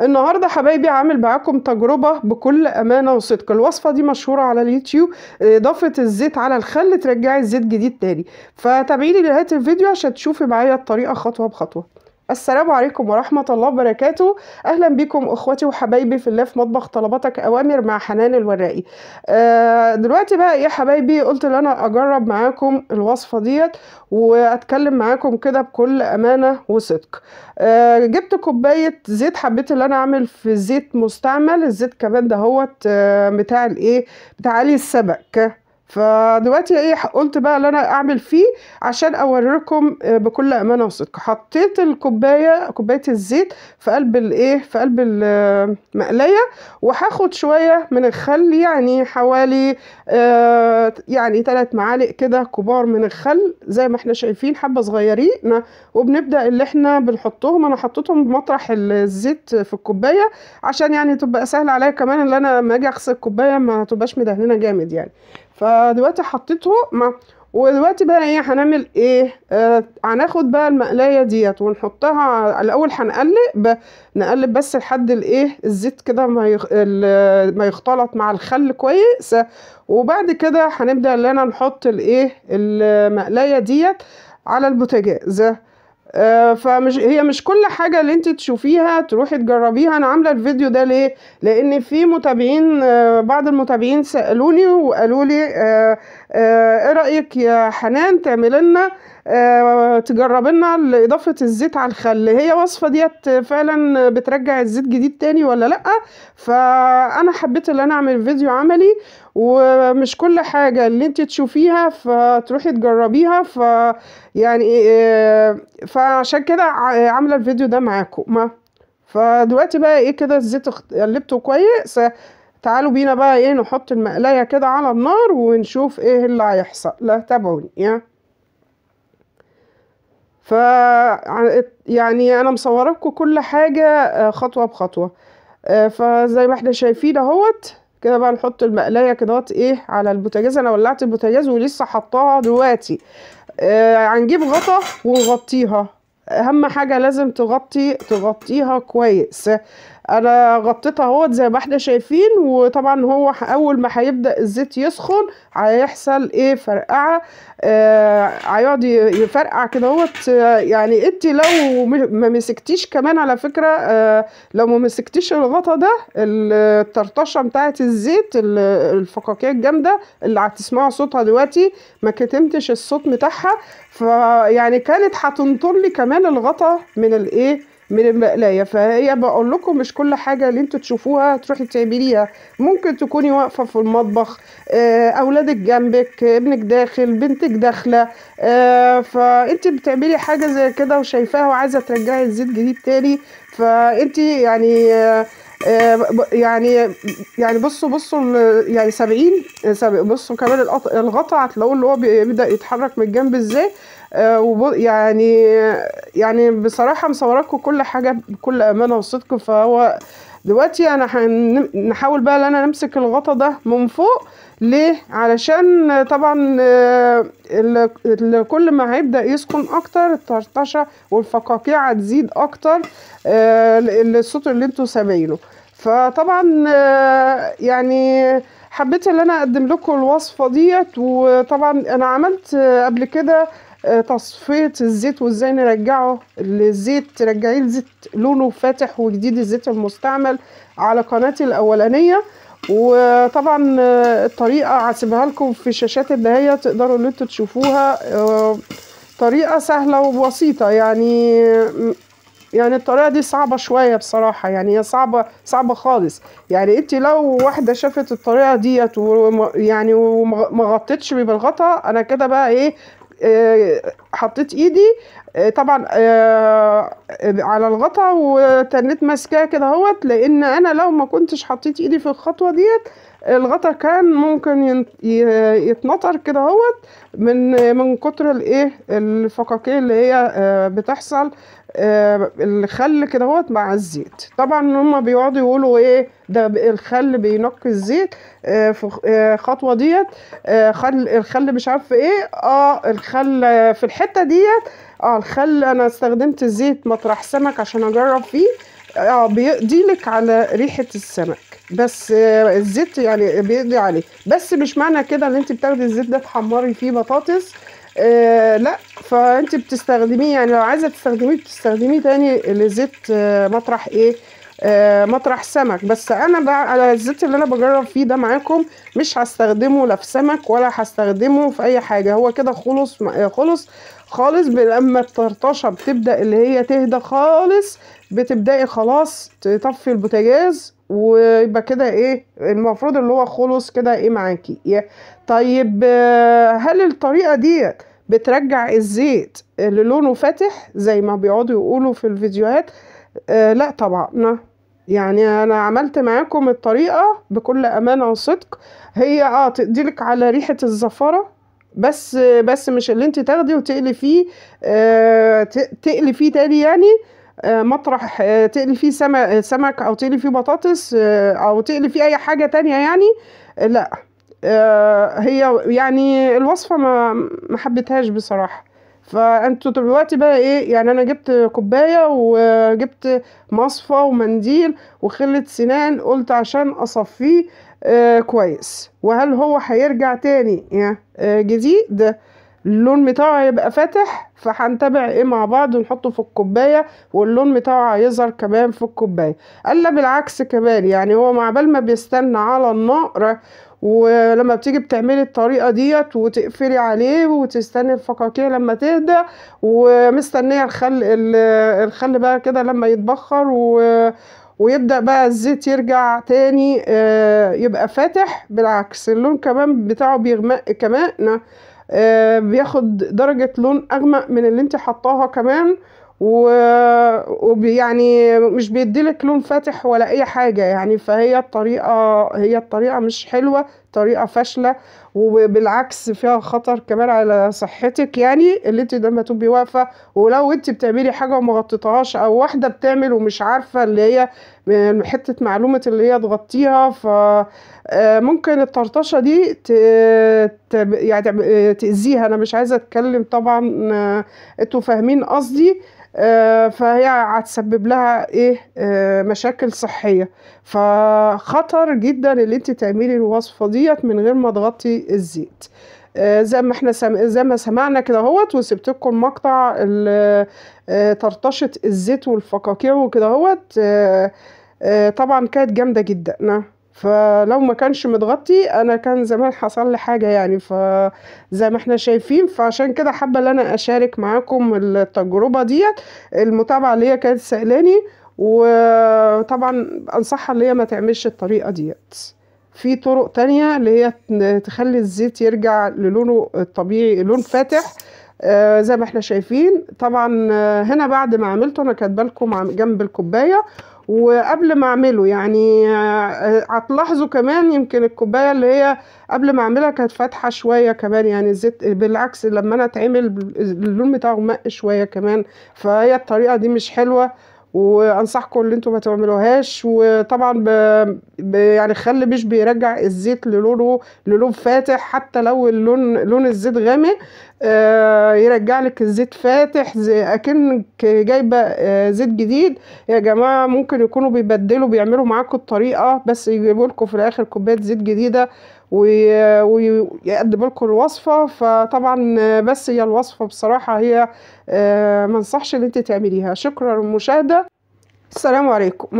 النهاردة حبايبي عامل معاكم تجربة بكل أمانة وصدق الوصفة دي مشهورة على اليوتيوب إضافة الزيت على الخل ترجعي الزيت جديد تاني فتابعيني لنهاية الفيديو عشان تشوفي معايا الطريقة خطوة بخطوة السلام عليكم ورحمة الله وبركاته أهلا بكم أخوتي وحبايبي في الله في مطبخ طلباتك أوامر مع حنان الوراقي آه دلوقتي بقى إيه يا حبايبي قلت ان أنا أجرب معاكم الوصفة ديت وأتكلم معاكم كده بكل أمانة وصدق آه جبت كوباية زيت حبيت اللي أنا أعمل في زيت مستعمل الزيت كمان ده آه، هو بتاع الإيه بتاع علي السبك فدلوقتي ايه قلت بقى اللي انا اعمل فيه عشان اوريكم آه، بكل امانه وصدق حطيت الكوبايه كوبايه الزيت في قلب الايه في قلب المقليه آه، وهاخد شويه من الخل يعني حوالي آه يعني ثلاث معالق كده كبار من الخل زي ما احنا شايفين حبه صغيرين وبنبدا اللي احنا بنحطهم انا حطيتهم بمطرح الزيت في الكوبايه عشان يعني تبقى سهل عليا كمان اللي انا لما اجي اغسل الكوبايه ما تبقاش مدهنينه جامد يعني فدلوقتي حطيته مع ودلوقتي بقى ايه هنعمل ايه آه، هناخد آه بقى المقلايه ديت ونحطها الاول هنقلب نقلب بس لحد الايه الزيت كده ما يخ... ما يختلط مع الخل كويس وبعد كده هنبدا ان انا نحط الايه المقلايه ديت على البوتاجاز آه آه، فمش هي مش كل حاجة اللي انت تشوفيها تروحي تجربيها انا عاملة الفيديو ده ليه لان في متابعين آه، بعض المتابعين سألوني وقالوا لي آه، ايه رأيك يا حنان تعمل لنا آه، تجرب لنا اضافه الزيت على الخل هي وصفه ديت فعلا بترجع الزيت جديد تاني ولا لا فانا حبيت ان انا اعمل فيديو عملي ومش كل حاجه اللي انت تشوفيها فتروحي تجربيها ف يعني آه، فعشان كده عامله الفيديو ده معاكم فدلوقتي بقى ايه كده الزيت قلبته كويس تعالوا بينا بقى ايه نحط المقلايه كده على النار ونشوف ايه اللي هيحصل لا تابعوني يعني ف يعني انا مصوره لكم كل حاجه آه، خطوه بخطوه آه، فزي ما احنا شايفين اهوت كده بقى نحط المقلايه كدهوت ايه على البوتاجاز انا ولعت البوتاجاز ولسه حطاها دلوقتي آه، هنجيب آه غطا ونغطيها اهم حاجه لازم تغطي تغطيها كويس انا غطيت اهوت زي ما احنا شايفين وطبعا هو اول ما هيبدا الزيت يسخن هيحصل ايه فرقعه آه، هيقعد آه يفرقع كده اهوت يعني انت لو ما مسكتيش كمان على فكره آه لو ما مسكتيش الغطا ده الطرطشه بتاعه الزيت الفقاقيع الجامده اللي هتسمعوا صوتها دلوقتي ما كتمتش الصوت بتاعها فيعني كانت هتنطر لي كمان الغطا من الايه من المقلايه فهي بقول لكم مش كل حاجه اللي انتوا تشوفوها تروحي تعمليها ممكن تكوني واقفه في المطبخ آه، اولادك جنبك ابنك داخل بنتك داخله آه، فانت بتعملي حاجه زي كده وشايفاها وعايزه ترجعي الزيت جديد تاني فانت يعني آه، آه، يعني يعني بصوا بصوا يعني 70 بصوا كمان الغطاء هتلاقوه اللي هو بيبدا يتحرك من الجنب ازاي آه، يعني يعني بصراحه مصوراكم كل حاجه بكل امانه وصدق فهو دلوقتي انا هنحاول بقى ان انا نمسك الغطا ده من فوق ليه علشان طبعا آه، كل ما هيبدا يسخن اكتر الطرطشه والفقاقيع هتزيد اكتر آه، الصوت اللي انتوا سامعينه فطبعا آه، يعني حبيت ان انا اقدم لكم الوصفه ديت وطبعا انا عملت قبل كده آه، تصفيه الزيت وازاي نرجعه للزيت ترجعيه لزيت لونه فاتح وجديد الزيت المستعمل على قناتي الاولانيه وطبعا آه، الطريقه هسيبها لكم في الشاشات هي تقدروا ان انتوا تشوفوها آه، طريقه سهله وبسيطه يعني يعني الطريقه دي صعبه شويه بصراحه يعني هي صعبه صعبه خالص يعني انت لو واحده شافت الطريقه ديت يعني وما غطتش بالغطا انا كده بقى ايه آه، حطيت ايدي إيه، طبعا إيه، على الغطا وتنيت ماسكاه كده اهوت لان انا لو ما كنتش حطيت ايدي في الخطوه ديت الغطا كان ممكن يتنطر كده اهوت من من كتر الايه الفقاقيع اللي هي آه، بتحصل آه، الخل كده اهوت مع الزيت طبعا هما بيقعدوا يقولوا ايه ده الخل بينقي الزيت آه، في الخطوه ديت خل الخل مش عارف ايه اه الخل في الحته ديت اه الخل انا استخدمت زيت مطرح سمك عشان اجرب فيه اه بيقضي لك على ريحه السمك بس آه الزيت يعني بيقضي عليه بس مش معنى كده ان انت بتاخدي الزيت ده تحمري فيه بطاطس آه لا فانت بتستخدميه يعني لو عايزه تستخدميه بتستخدميه تاني لزيت آه مطرح ايه آه، مطرح سمك بس انا بقى الزيت اللي انا بجرب فيه ده معاكم مش هستخدمه لا في سمك ولا هستخدمه في اي حاجه هو كده خلص آه، خلص خالص لما الطرطشه بتبدا اللي هي تهدى خالص بتبداي خلاص تطفي البوتاجاز ويبقى كده ايه المفروض اللي هو خلص كده ايه معاكي طيب آه، هل الطريقه ديت بترجع الزيت للونه فاتح زي ما بيقعدوا يقولوا في الفيديوهات آه لا طبعا يعني انا عملت معاكم الطريقه بكل امانه وصدق هي اه تقديلك على ريحه الزفره بس بس مش اللي انت تاخدي وتقلي فيه آه تقلي فيه تاني يعني آه مطرح آه تقلي فيه سمك, سمك او تقلي فيه بطاطس آه، او تقلي فيه اي حاجه تانية يعني لا آه، هي يعني الوصفه ما حبيتهاش بصراحه فانتوا دلوقتي بقى ايه يعني انا جبت كوبايه وجبت مصفى ومنديل وخله سنان قلت عشان اصفيه آه، كويس وهل هو هيرجع تاني آه، جديد اللون بتاعه هيبقى فاتح فهنتابع ايه مع بعض ونحطه في الكوبايه واللون بتاعه هيظهر كمان في الكوبايه الا بالعكس كمان يعني هو مع بال ما بيستنى على النار ولما بتيجي بتعملي الطريقه ديت وتقفلي عليه وتستني الفقاقيع لما تهدى ومستنيه الخل الخل بقى كده لما يتبخر و ويبدأ بقى الزيت يرجع تاني آه، يبقى فاتح بالعكس اللون كمان بتاعه بيغمق كمان آه، بياخد درجة لون أغمق من اللي انت حطاها كمان ويعني مش بيديلك لون فاتح ولا اي حاجه يعني فهي الطريقه هي الطريقه مش حلوه طريقه فاشله وبالعكس فيها خطر كمان على صحتك يعني اللي انت لما تبقي واقفه ولو انت بتعملي حاجه ومغطيتهاش او واحده بتعمل ومش عارفه اللي هي آه، حته معلومه اللي هي تغطيها ف آه، ممكن الطرطشه دي يعني آه، تاذيها انا مش عايزه اتكلم طبعا آه، انتوا فاهمين قصدي فهي هتسبب لها ايه مشاكل صحيه فخطر جدا ان انت تعملي الوصفه ديت من غير ما تغطي الزيت زي ما احنا سم... زي ما سمعنا كده اهوت وسبت لكم مقطع طرطشه الزيت والفقاقيع وكده اهوت طبعا كانت جامده جدا فلو ما كانش متغطي انا كان زمان حصل لي حاجه يعني فزي ما احنا شايفين فعشان كده حابه ان انا اشارك معاكم التجربه ديت المتابعه اللي هي كانت سالاني وطبعا انصحها اللي هي ما تعملش الطريقه ديت في طرق تانية اللي هي تخلي الزيت يرجع للونه الطبيعي لون فاتح آه، زي ما احنا شايفين طبعا آه، هنا بعد ما عملته انا كاتبه لكم جنب الكوبايه وقبل ما اعمله يعني آه، هتلاحظوا كمان يمكن الكوبايه اللي هي قبل ما اعملها كانت فاتحه شويه كمان يعني الزيت بالعكس لما انا اتعمل اللون بتاعه مق شويه كمان فهي الطريقه دي مش حلوه وانصحكم ان انتم ما تعملوهاش وطبعا ب... ب... يعني خل مش بيرجع الزيت للونه للون فاتح حتى لو اللون لون الزيت غامق آه يرجع لك الزيت فاتح زي اكنك جايبه آه زيت جديد يا جماعه ممكن يكونوا بيبدلوا بيعملوا معاكم الطريقه بس يجيبوا لكم في الاخر كوبايه زيت جديده ويقدم لكم الوصفه فطبعا آه، بس هي الوصفه بصراحه هي آه، ما انصحش ان انت تعمليها شكرا للمشاهده السلام عليكم